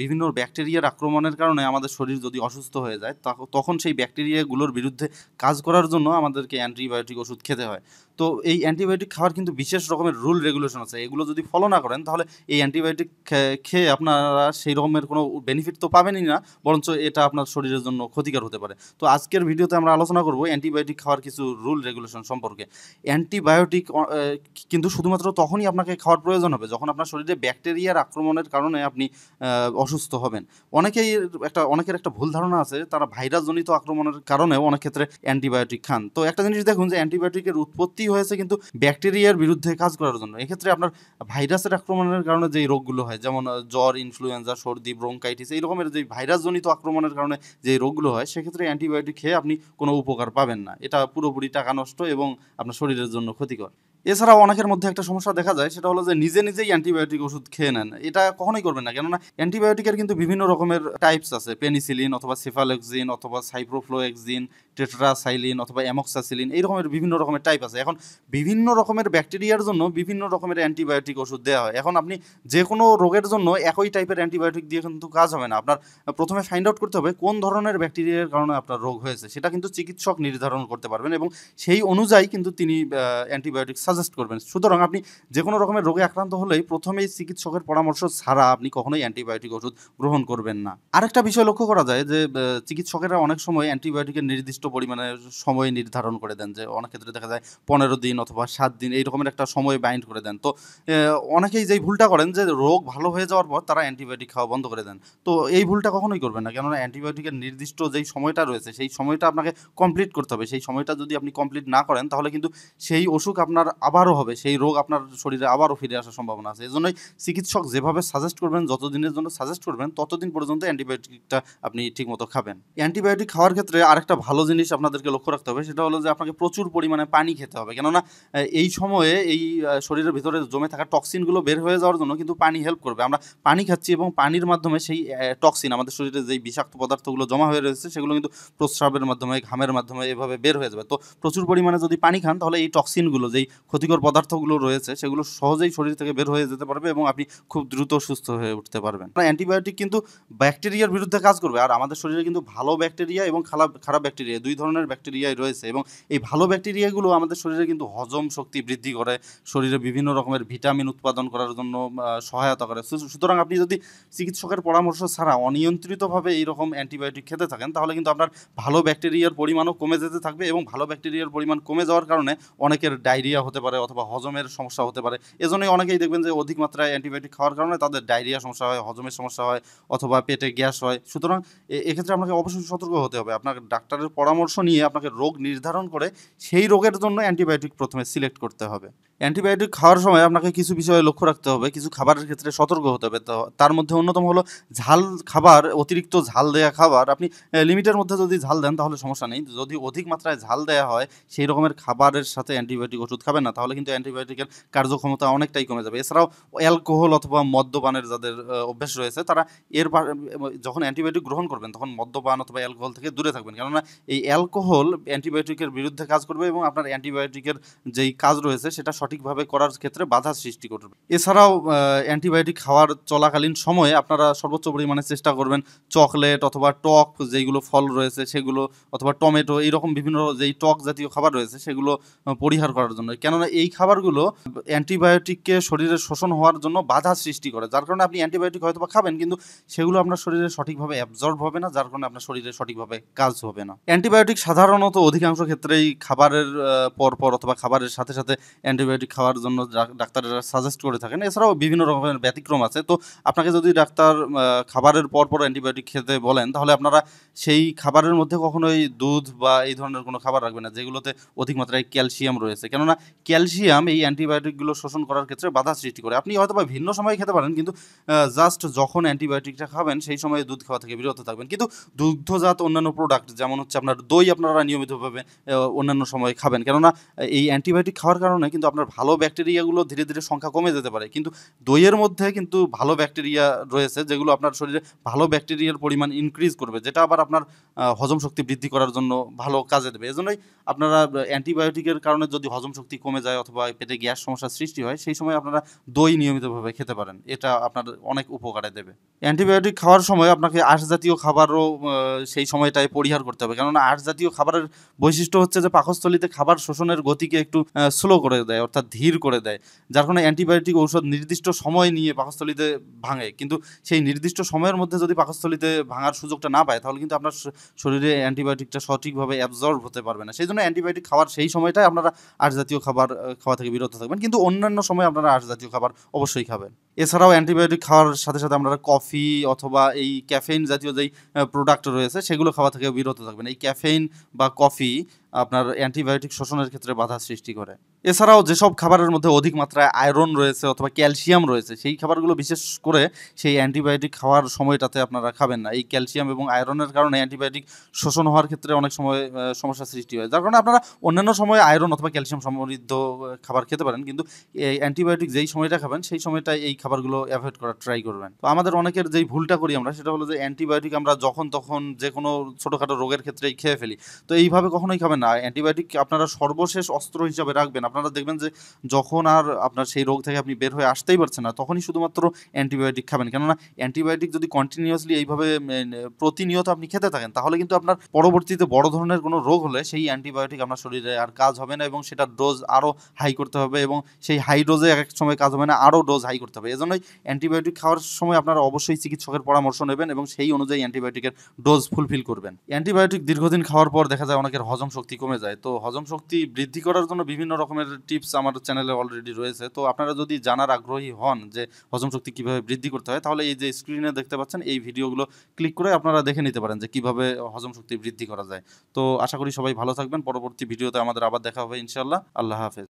বিভিন্ন ব্যাকটেরিয়ার আক্রমণের কারণে আমাদের শরীর যদি অসুস্থ হয়ে যায় তখন সেই ব্যাকটেরিয়াগুলোর বিরুদ্ধে কাজ করার জন্য আমাদেরকে অ্যান্টিবায়োটিক ওষুধ খেতে হয় তো এই অ্যান্টিবায়োটিক খাওয়ার কিন্তু বিশেষ রকমের রুল রেগুলেশন আছে এগুলো যদি ফলো না করেন তাহলে এই অ্যান্টিবায়োটিক খেয়ে আপনারা সেই রকমের কোনো বেনিফিট তো পাবেনই না বরঞ্চ এটা আপনার শরীরের জন্য ক্ষতিকর হতে পারে তো আজকের ভিডিওতে আমরা আলোচনা করব অ্যান্টিবায়োটিক খাওয়ার কিছু রুল রেগুলেশন সম্পর্কে অ্যান্টিবায়োটিক কিন্তু শুধুমাত্র তখনই আপনাকে খাওয়ার প্রয়োজন হবে যখন আপনার শরীরে ব্যাকটেরিয়ার আক্রমণের কারণে আপনি অসুস্থ হবেন অনেকেই একটা অনেকের একটা ভুল ধারণা আছে তারা ভাইরাসজনিত আক্রমণের কারণেও অনেক ক্ষেত্রে অ্যান্টিবায়োটিক খান তো একটা জিনিস দেখুন যে অ্যান্টিবায়োটিকের উৎপত্তি হয়েছে কিন্তু ব্যাকটেরিয়ার বিরুদ্ধে কাজ করার জন্য এক্ষেত্রে আপনার ভাইরাসের আক্রমণের কারণে যে রোগগুলো হয় যেমন জ্বর ইনফ্লুয়েঞ্জা সর্দি ব্রঙ্কাইটিস এই রকমের যে ভাইরাসজনিত আক্রমণের কারণে যে রোগগুলো হয় সেক্ষেত্রে অ্যান্টিবায়োটিক খেয়ে আপনি কোনো উপকার পাবেন না এটা পুরোপুরি টাকা নষ্ট এবং আপনার শরীরের জন্য ক্ষতিকর এছাড়াও অনেকের মধ্যে একটা সমস্যা দেখা যায় সেটা হলো যে নিজে নিজেই অ্যান্টিবায়োটিক ওষুধ খেয়ে নেন এটা কখনোই করবেন না কেননা অ্যান্টিবায়োটিকের কিন্তু বিভিন্ন রকমের টাইপস আছে পেনিসিলিন অথবা সেফালেক্সিন অথবা সাইপ্রোফ্লোএক্সিন টেট্রাসাইলিন অথবা অ্যামক্সাসিলিন এই রকমের বিভিন্ন রকমের টাইপ আছে এখন বিভিন্ন রকমের ব্যাকটেরিয়ার জন্য বিভিন্ন রকমের অ্যান্টিবায়োটিক ওষুধ দেওয়া হয় এখন আপনি যে কোনো রোগের জন্য একই টাইপের অ্যান্টিবায়োটিক দিয়ে কিন্তু কাজ হবে না আপনার প্রথমে ফাইন্ড আউট করতে হবে কোন ধরনের ব্যাকটেরিয়ার কারণে আপনার রোগ হয়েছে সেটা কিন্তু চিকিৎসক নির্ধারণ করতে পারবেন এবং সেই অনুযায়ী কিন্তু তিনি অ্যান্টিবায়োটিক সাজেস্ট করবেন সুতরাং আপনি যে কোনো রকমের রোগে আক্রান্ত হলেই প্রথমেই চিকিৎসকের পরামর্শ ছাড়া আপনি কখনোই অ্যান্টিবায়োটিক ওষুধ গ্রহণ করবেন না আরেকটা বিষয় লক্ষ্য করা যায় যে চিকিৎসকেরা অনেক সময় অ্যান্টিবায়োটিকের নির্দিষ্ট পরিমাণে সময় নির্ধারণ করে দেন যে অনেক ক্ষেত্রে দেখা যায় পনেরো দিন অথবা সাত দিন এই রকমের একটা সময় বাইন্ড করে দেন তো অনেকেই যেই ভুলটা করেন যে রোগ ভালো হয়ে যাওয়ার পর তারা অ্যান্টিবায়োটিক খাওয়া বন্ধ করে দেন তো এই ভুলটা কখনোই করবেন না কেননা অ্যান্টিবায়োটিকের নির্দিষ্ট যেই সময়টা রয়েছে সেই সময়টা আপনাকে কমপ্লিট করতে হবে সেই সময়টা যদি আপনি কমপ্লিট না করেন তাহলে কিন্তু সেই অসুখ আপনার আবারও হবে সেই রোগ আপনার শরীরে আবারও ফিরে আসার সম্ভাবনা আছে এই জন্যই চিকিৎসক যেভাবে সাজেস্ট করবেন যতদিনের জন্য সাজেস্ট করবেন ততদিন পর্যন্ত অ্যান্টিবায়োটিকটা আপনি ঠিকমতো খাবেন অ্যান্টিবায়োটিক খাওয়ার ক্ষেত্রে আরেকটা ভালো জিনিস জিনিস আপনাদেরকে লক্ষ্য রাখতে হবে সেটা হলো যে আপনাকে প্রচুর পরিমাণে পানি খেতে হবে কেননা এই সময়ে এই শরীরের ভিতরে জমে থাকা টক্সিনগুলো বের হয়ে যাওয়ার জন্য কিন্তু পানি হেল্প করবে আমরা পানি খাচ্ছি এবং পানির মাধ্যমে সেই টক্সিন আমাদের শরীরে যেই বিষাক্ত পদার্থগুলো জমা হয়ে রয়েছে সেগুলো কিন্তু প্রস্রাবের মাধ্যমে ঘামের মাধ্যমে এভাবে বের হয়ে যাবে তো প্রচুর পরিমাণে যদি পানি খান তাহলে এই টক্সিনগুলো যেই ক্ষতিকর পদার্থগুলো রয়েছে সেগুলো সহজেই শরীর থেকে বের হয়ে যেতে পারবে এবং আপনি খুব দ্রুত সুস্থ হয়ে উঠতে পারবেন অ্যান্টিবায়োটিক কিন্তু ব্যাকটেরিয়ার বিরুদ্ধে কাজ করবে আর আমাদের শরীরে কিন্তু ভালো ব্যাকটেরিয়া এবং খারাপ খারাপ ব্যাকটেরিয়া দুই ধরনের ব্যাকটেরিয়াই রয়েছে এবং এই ভালো ব্যাকটেরিয়াগুলো আমাদের শরীরে কিন্তু হজম শক্তি বৃদ্ধি করে শরীরে বিভিন্ন রকমের ভিটামিন উৎপাদন করার জন্য সহায়তা করে সুতরাং আপনি যদি চিকিৎসকের পরামর্শ ছাড়া অনিয়ন্ত্রিতভাবে এইরকম অ্যান্টিবায়োটিক খেতে থাকেন তাহলে কিন্তু আপনার ভালো ব্যাকটেরিয়ার পরিমাণও কমে যেতে থাকবে এবং ভালো ব্যাকটেরিয়ার পরিমাণ কমে যাওয়ার কারণে অনেকের ডায়রিয়া হতে পারে অথবা হজমের সমস্যা হতে পারে এজন্যই অনেকেই দেখবেন যে অধিক মাত্রায় অ্যান্টিবায়োটিক খাওয়ার কারণে তাদের ডায়রিয়া সমস্যা হয় হজমের সমস্যা হয় অথবা পেটে গ্যাস হয় সুতরাং এক্ষেত্রে আপনাকে অবশ্যই সতর্ক হতে হবে আপনার ডাক্তারের পরামর্শ পরামর্শ নিয়ে আপনাকে রোগ নির্ধারণ করে সেই রোগের জন্য অ্যান্টিবায়োটিক প্রথমে সিলেক্ট করতে হবে অ্যান্টিবায়োটিক খাওয়ার সময় আপনাকে কিছু বিষয়ে লক্ষ্য রাখতে হবে কিছু খাবারের ক্ষেত্রে সতর্ক হতে হবে তার মধ্যে অন্যতম হলো ঝাল খাবার অতিরিক্ত ঝাল দেওয়া খাবার আপনি লিমিটের মধ্যে যদি ঝাল দেন তাহলে সমস্যা নেই যদি অধিক মাত্রায় ঝাল দেওয়া হয় সেই রকমের খাবারের সাথে অ্যান্টিবায়োটিক ওষুধ খাবেন না তাহলে কিন্তু অ্যান্টিবায়োটিকের কার্যক্ষমতা অনেকটাই কমে যাবে এছাড়াও অ্যালকোহল অথবা মদ্যপানের যাদের অভ্যেস রয়েছে তারা এর যখন অ্যান্টিবায়োটিক গ্রহণ করবেন তখন মদ্যপান অথবা অ্যালকোহল থেকে দূরে থাকবেন কেননা এই অ্যালকোহল অ্যান্টিবায়োটিকের বিরুদ্ধে কাজ করবে এবং আপনার অ্যান্টিবায়োটিকের যেই কাজ রয়েছে সেটা সঠিকভাবে করার ক্ষেত্রে বাধা সৃষ্টি করবে এছাড়াও অ্যান্টিবায়োটিক খাওয়ার চলাকালীন সময়ে আপনারা সর্বোচ্চ পরিমাণে চেষ্টা করবেন চকলেট অথবা টক যেগুলো ফল রয়েছে সেগুলো অথবা টমেটো এইরকম বিভিন্ন যেই টক জাতীয় খাবার রয়েছে সেগুলো পরিহার করার জন্য কেননা এই খাবারগুলো অ্যান্টিবায়োটিককে শরীরে শোষণ হওয়ার জন্য বাধা সৃষ্টি করে যার কারণে আপনি অ্যান্টিবায়োটিক হয়তো বা খাবেন কিন্তু সেগুলো আপনার শরীরে সঠিকভাবে অ্যাবজর্ব হবে না যার কারণে আপনার শরীরে সঠিকভাবে কাজ হবে না অ্যান্টিবায়োটিক সাধারণত অধিকাংশ ক্ষেত্রেই খাবারের পরপর অথবা খাবারের সাথে সাথে অ্যান্টিবায়োটিক অ্যান্টিবায়োটিক খাওয়ার জন্য ডাক্তাররা সাজেস্ট করে থাকেন এছাড়াও বিভিন্ন রকমের ব্যতিক্রম আছে তো আপনাকে যদি ডাক্তার খাবারের পর পর অ্যান্টিবায়োটিক খেতে বলেন তাহলে আপনারা সেই খাবারের মধ্যে কখনোই দুধ বা এই ধরনের কোনো খাবার রাখবেন না যেগুলোতে অধিক মাত্রায় ক্যালসিয়াম রয়েছে কেননা ক্যালসিয়াম এই অ্যান্টিবায়োটিকগুলো শোষণ করার ক্ষেত্রে বাধা সৃষ্টি করে আপনি হয়তো বা ভিন্ন সময়ে খেতে পারেন কিন্তু জাস্ট যখন অ্যান্টিবায়োটিকটা খাবেন সেই সময়ে দুধ খাওয়া থেকে বিরত থাকবেন কিন্তু দুগ্ধজাত অন্যান্য প্রোডাক্ট যেমন হচ্ছে আপনার দই আপনারা নিয়মিতভাবে অন্যান্য সময়ে খাবেন কেননা এই অ্যান্টিবায়োটিক খাওয়ার কারণে কিন্তু আপনার ভালো ব্যাকটেরিয়াগুলো ধীরে ধীরে সংখ্যা কমে যেতে পারে কিন্তু দইয়ের মধ্যে কিন্তু ভালো ব্যাকটেরিয়া রয়েছে যেগুলো আপনার শরীরে ভালো ব্যাকটেরিয়ার পরিমাণ ইনক্রিজ করবে যেটা আবার আপনার হজম শক্তি বৃদ্ধি করার জন্য ভালো কাজে দেবে এজন্যই আপনারা অ্যান্টিবায়োটিকের কারণে যদি হজম শক্তি কমে যায় অথবা পেটে গ্যাস সমস্যার সৃষ্টি হয় সেই সময় আপনারা দই নিয়মিতভাবে খেতে পারেন এটা আপনার অনেক উপকারে দেবে অ্যান্টিবায়োটিক খাওয়ার সময় আপনাকে আঁশ জাতীয় খাবারও সেই সময়টায় পরিহার করতে হবে কেননা আঁশ জাতীয় খাবারের বৈশিষ্ট্য হচ্ছে যে পাকস্থলিতে খাবার শোষণের গতিকে একটু স্লো করে দেয় অর্থাৎ ধীর করে দেয় যার কারণে অ্যান্টিবায়োটিক ঔষধ নির্দিষ্ট সময় নিয়ে পাকস্থলিতে ভাঙে কিন্তু সেই নির্দিষ্ট সময়ের মধ্যে যদি পাকস্থলিতে ভাঙার সুযোগটা না পায় তাহলে কিন্তু আপনার শরীরে অ্যান্টিবায়োটিকটা সঠিকভাবে অ্যাবজর্ব হতে পারবে না সেই জন্য অ্যান্টিবায়োটিক খাওয়ার সেই সময়টাই আপনারা আট জাতীয় খাবার খাওয়া থেকে বিরত থাকবেন কিন্তু অন্যান্য সময় আপনারা আট জাতীয় খাবার অবশ্যই খাবেন এছাড়াও অ্যান্টিবায়োটিক খাওয়ার সাথে সাথে আপনারা কফি অথবা এই ক্যাফেইন জাতীয় যেই প্রোডাক্ট রয়েছে সেগুলো খাওয়া থেকে বিরত থাকবেন এই ক্যাফেইন বা কফি আপনার অ্যান্টিবায়োটিক শোষণের ক্ষেত্রে বাধা সৃষ্টি করে এছাড়াও যেসব খাবারের মধ্যে অধিক মাত্রায় আয়রন রয়েছে অথবা ক্যালসিয়াম রয়েছে সেই খাবারগুলো বিশেষ করে সেই অ্যান্টিবায়োটিক খাওয়ার সময়টাতে আপনারা খাবেন না এই ক্যালসিয়াম এবং আয়রনের কারণে অ্যান্টিবায়োটিক শোষণ হওয়ার ক্ষেত্রে অনেক সময় সমস্যা সৃষ্টি হয় যার কারণে আপনারা অন্যান্য সময়ে আয়রন অথবা ক্যালসিয়াম সমৃদ্ধ খাবার খেতে পারেন কিন্তু এই অ্যান্টিবায়োটিক যেই সময়টা খাবেন সেই সময়টা এই খাবারগুলো অ্যাভয়েড করার ট্রাই করবেন তো আমাদের অনেকের যেই ভুলটা করি আমরা সেটা হলো যে অ্যান্টিবায়োটিক আমরা যখন তখন যে কোনো ছোটোখাটো রোগের ক্ষেত্রেই খেয়ে ফেলি তো এইভাবে কখনোই খাবেন না অ্যান্টিবায়োটিক আপনারা সর্বশেষ অস্ত্র হিসাবে রাখবেন আপনারা দেখবেন যে যখন আর আপনার সেই রোগ থেকে আপনি বের হয়ে আসতেই পারছেন না তখনই শুধুমাত্র অ্যান্টিবায়োটিক খাবেন কেননা অ্যান্টিবায়োটিক যদি কন্টিনিউয়াসলি এইভাবে প্রতিনিয়ত আপনি খেতে থাকেন তাহলে কিন্তু আপনার পরবর্তীতে বড় ধরনের কোনো রোগ হলে সেই অ্যান্টিবায়োটিক আপনার শরীরে আর কাজ হবে না এবং সেটার ডোজ আরও হাই করতে হবে এবং সেই হাই ডোজে এক এক সময় কাজ হবে না আরও ডোজ হাই করতে হবে এজন্যই অ্যান্টিবায়োটিক খাওয়ার সময় আপনারা অবশ্যই চিকিৎসকের পরামর্শ নেবেন এবং সেই অনুযায়ী অ্যান্টিবায়োটিকের ডোজ ফুলফিল করবেন অ্যান্টিবায়োটিক দীর্ঘদিন খাওয়ার পর দেখা যায় অনেকের হজম শক্তি কমে যায় তো হজম শক্তি বৃদ্ধি করার জন্য বিভিন্ন রকমের টিপস আমার চ্যানেলে অলরেডি রয়েছে তো আপনারা যদি জানার আগ্রহী হন যে হজম শক্তি কীভাবে বৃদ্ধি করতে হয় তাহলে এই যে স্ক্রিনে দেখতে পাচ্ছেন এই ভিডিওগুলো ক্লিক করে আপনারা দেখে নিতে পারেন যে কীভাবে হজম শক্তি বৃদ্ধি করা যায় তো আশা করি সবাই ভালো থাকবেন পরবর্তী ভিডিওতে আমাদের আবার দেখা হবে ইনশাল্লাহ আল্লাহ হাফেজ